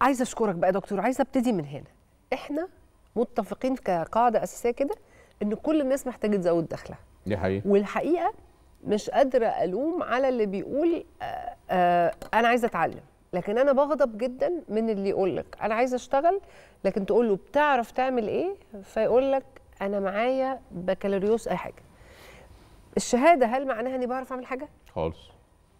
عايزه اشكرك بقى يا دكتور عايزه ابتدي من هنا احنا متفقين كقاعده اساسيه كده ان كل الناس محتاجه تزود دخلها دي حقيقه والحقيقه مش قادره الوم على اللي بيقول آآ آه، آآ آه، انا عايزه اتعلم لكن انا بغضب جدا من اللي يقول لك انا عايزه اشتغل لكن تقول له بتعرف تعمل ايه فيقول لك انا معايا بكالوريوس اي حاجه الشهاده هل معناها اني بعرف اعمل حاجه خالص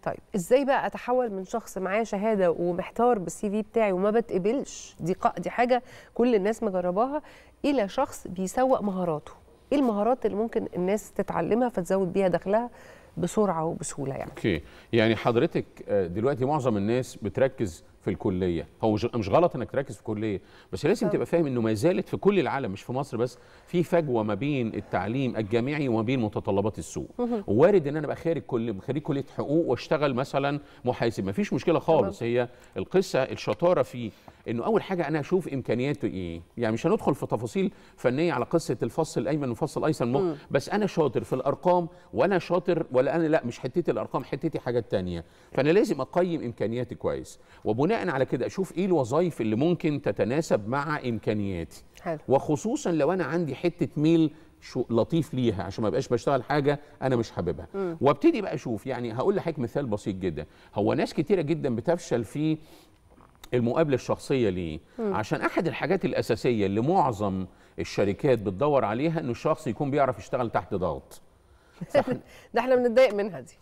طيب ازاي بقى اتحول من شخص معايا شهاده ومحتار بالسي في بتاعي وما بتقبلش دي دي حاجه كل الناس مجرباها الى شخص بيسوق مهاراته ايه المهارات اللي ممكن الناس تتعلمها فتزود بيها دخلها بسرعه وبسهوله يعني. اوكي يعني حضرتك آه، دلوقتي معظم الناس بتركز في الكليه هو مش غلط انك تركز في الكليه بس لازم تبقى فاهم انه ما زالت في كل العالم مش في مصر بس في فجوه ما بين التعليم الجامعي وما بين متطلبات السوق وارد ان انا ابقى خارج كل خريج كليه حقوق واشتغل مثلا محاسب ما فيش مشكله خالص هي القصه الشطاره في انه اول حاجه انا اشوف امكانياته ايه يعني مش هندخل في تفاصيل فنيه على قصه الفص الايمن والفص الايسر بس انا شاطر في الارقام وانا شاطر ولا انا لا مش حتتي الارقام حتتي حاجات تانية فانا لازم اقيم امكانياتي كويس وبناء على كده اشوف ايه الوظائف اللي ممكن تتناسب مع امكانياتي حلو. وخصوصا لو انا عندي حته ميل شو لطيف ليها عشان ما بقاش بشتغل حاجه انا مش حاببها وابتدي بقى اشوف يعني هقول لحضرتك مثال بسيط جدا هو ناس كتيره جدا بتفشل في المقابله الشخصيه ليه عشان احد الحاجات الاساسيه اللي معظم الشركات بتدور عليها ان الشخص يكون بيعرف يشتغل تحت ضغط ده احنا بنتضايق منها دي